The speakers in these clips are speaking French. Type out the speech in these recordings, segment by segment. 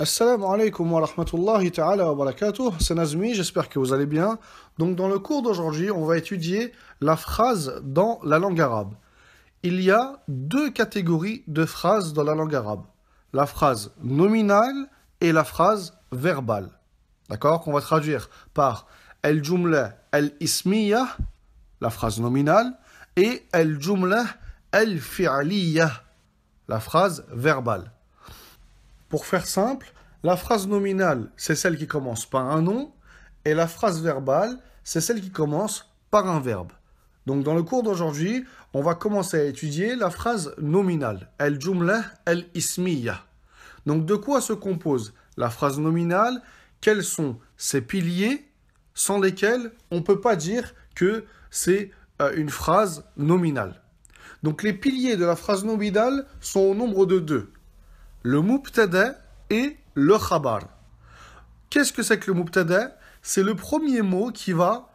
Assalamu alaikum wa rahmatullahi ta'ala wa barakatuh, c'est Nazmi, j'espère que vous allez bien. Donc dans le cours d'aujourd'hui, on va étudier la phrase dans la langue arabe. Il y a deux catégories de phrases dans la langue arabe. La phrase nominale et la phrase verbale. D'accord Qu'on va traduire par el jumla el la phrase nominale, et el jumla el la phrase verbale. Pour faire simple, la phrase nominale, c'est celle qui commence par un nom, et la phrase verbale, c'est celle qui commence par un verbe. Donc dans le cours d'aujourd'hui, on va commencer à étudier la phrase nominale, el-jumla el-ismiya. Donc de quoi se compose la phrase nominale Quels sont ses piliers sans lesquels on ne peut pas dire que c'est euh, une phrase nominale Donc les piliers de la phrase nominale sont au nombre de deux le mubtada et le khabar. Qu'est-ce que c'est que le mubtada C'est le premier mot qui va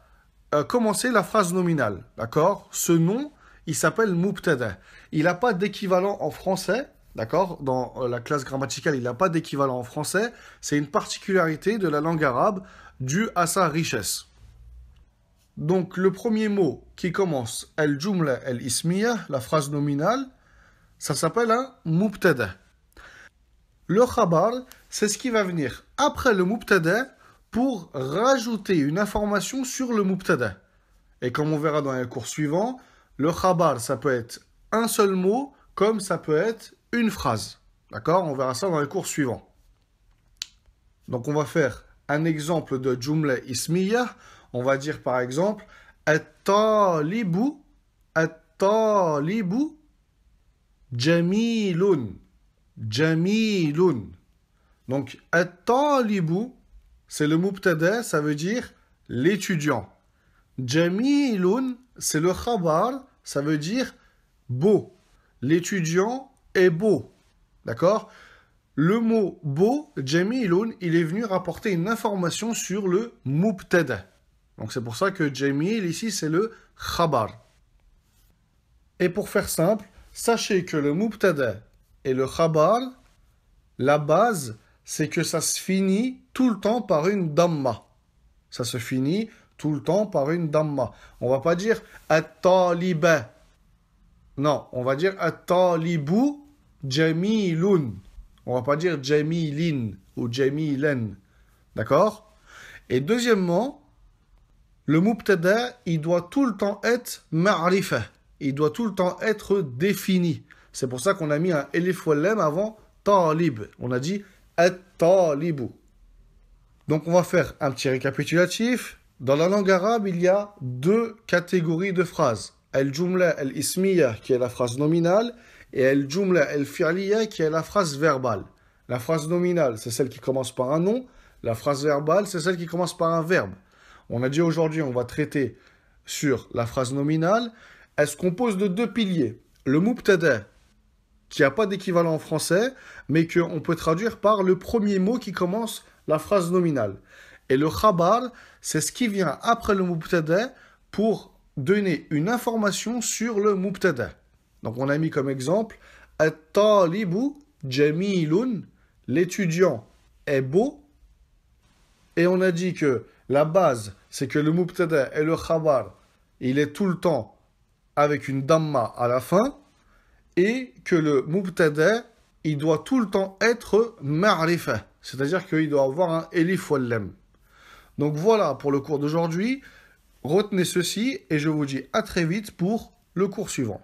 euh, commencer la phrase nominale. D'accord Ce nom, il s'appelle mubtada. Il n'a pas d'équivalent en français. D'accord Dans euh, la classe grammaticale, il n'a pas d'équivalent en français. C'est une particularité de la langue arabe due à sa richesse. Donc le premier mot qui commence el jumla el ismiya la phrase nominale, ça s'appelle un mubtada le khabar, c'est ce qui va venir après le mubtada pour rajouter une information sur le mubtada. Et comme on verra dans les cours suivants, le khabar, ça peut être un seul mot comme ça peut être une phrase. D'accord On verra ça dans les cours suivants. Donc on va faire un exemple de jumla ismiya. On va dire par exemple At-talibu at Jamilun Jamilun. Donc, at-talibu, c'est le mubtada, ça veut dire l'étudiant. Jamilun, c'est le khabar, ça veut dire beau. L'étudiant est beau. D'accord Le mot beau, Jamilun, il est venu rapporter une information sur le mubtada. Donc c'est pour ça que Jamil ici c'est le khabar. Et pour faire simple, sachez que le mubtada et le khabar, la base, c'est que ça se finit tout le temps par une damma. Ça se finit tout le temps par une damma. On va pas dire at Non, on va dire at-talibu jamilun. On va pas dire jamilin ou jamilen. D'accord Et deuxièmement, le mubtada, il doit tout le temps être ma'rifa. Il doit tout le temps être défini. C'est pour ça qu'on a mis un elif lem avant talib. On a dit et talibu Donc on va faire un petit récapitulatif. Dans la langue arabe, il y a deux catégories de phrases. El-jumla el-ismiya qui est la phrase nominale et el-jumla el firliya » qui est la phrase verbale. La phrase nominale, c'est celle qui commence par un nom. La phrase verbale, c'est celle qui commence par un verbe. On a dit aujourd'hui, on va traiter sur la phrase nominale. Elle se compose de deux piliers. Le mubtada, qui n'a pas d'équivalent en français, mais qu'on peut traduire par le premier mot qui commence la phrase nominale. Et le khabar, c'est ce qui vient après le mubtada pour donner une information sur le mubtada. Donc on a mis comme exemple at l'étudiant est beau. Et on a dit que la base, c'est que le mubtada et le khabar, il est tout le temps avec une damma à la fin et que le mubtada, il doit tout le temps être ma'rifa, c'est-à-dire qu'il doit avoir un elif Donc voilà pour le cours d'aujourd'hui. Retenez ceci et je vous dis à très vite pour le cours suivant.